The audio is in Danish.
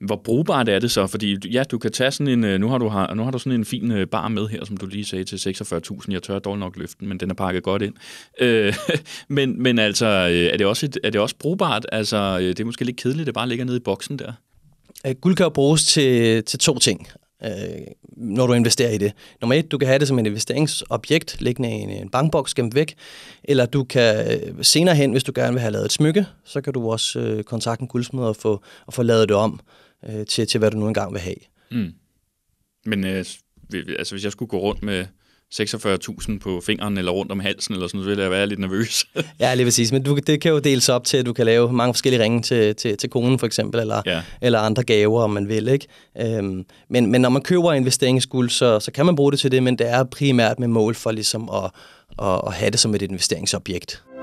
Hvor brugbart er det så? Fordi ja, du kan tage sådan en, øh, nu har du, har, nu har du sådan en fin øh, bar med her, som du lige sagde til 46.000. Jeg tør dog nok løften, men den er pakket godt ind. Øh, men, men altså, øh, er det, også et, er det også brugbart? Altså, det er måske lidt kedeligt, at det bare ligger nede i boksen der. Guld kan jo bruges til, til to ting øh, når du investerer i det. Nummer et, du kan have det som en investeringsobjekt, liggende i en, en bankboks gemt væk, eller du kan øh, senere hen, hvis du gerne vil have lavet et smykke, så kan du også øh, kontakte en guldsmed og få, og få lavet det om øh, til, til, hvad du nu engang vil have. Mm. Men øh, altså, hvis jeg skulle gå rundt med 46.000 på fingeren eller rundt om halsen, eller sådan, så vil jeg være lidt nervøs. ja, lige præcis. Men du, det kan jo deles op til, at du kan lave mange forskellige ringe til, til, til konen for eksempel, eller, ja. eller andre gaver, om man vil. Ikke? Øhm, men, men når man køber investeringsguld, så, så kan man bruge det til det, men det er primært med mål for ligesom at, at, at have det som et investeringsobjekt.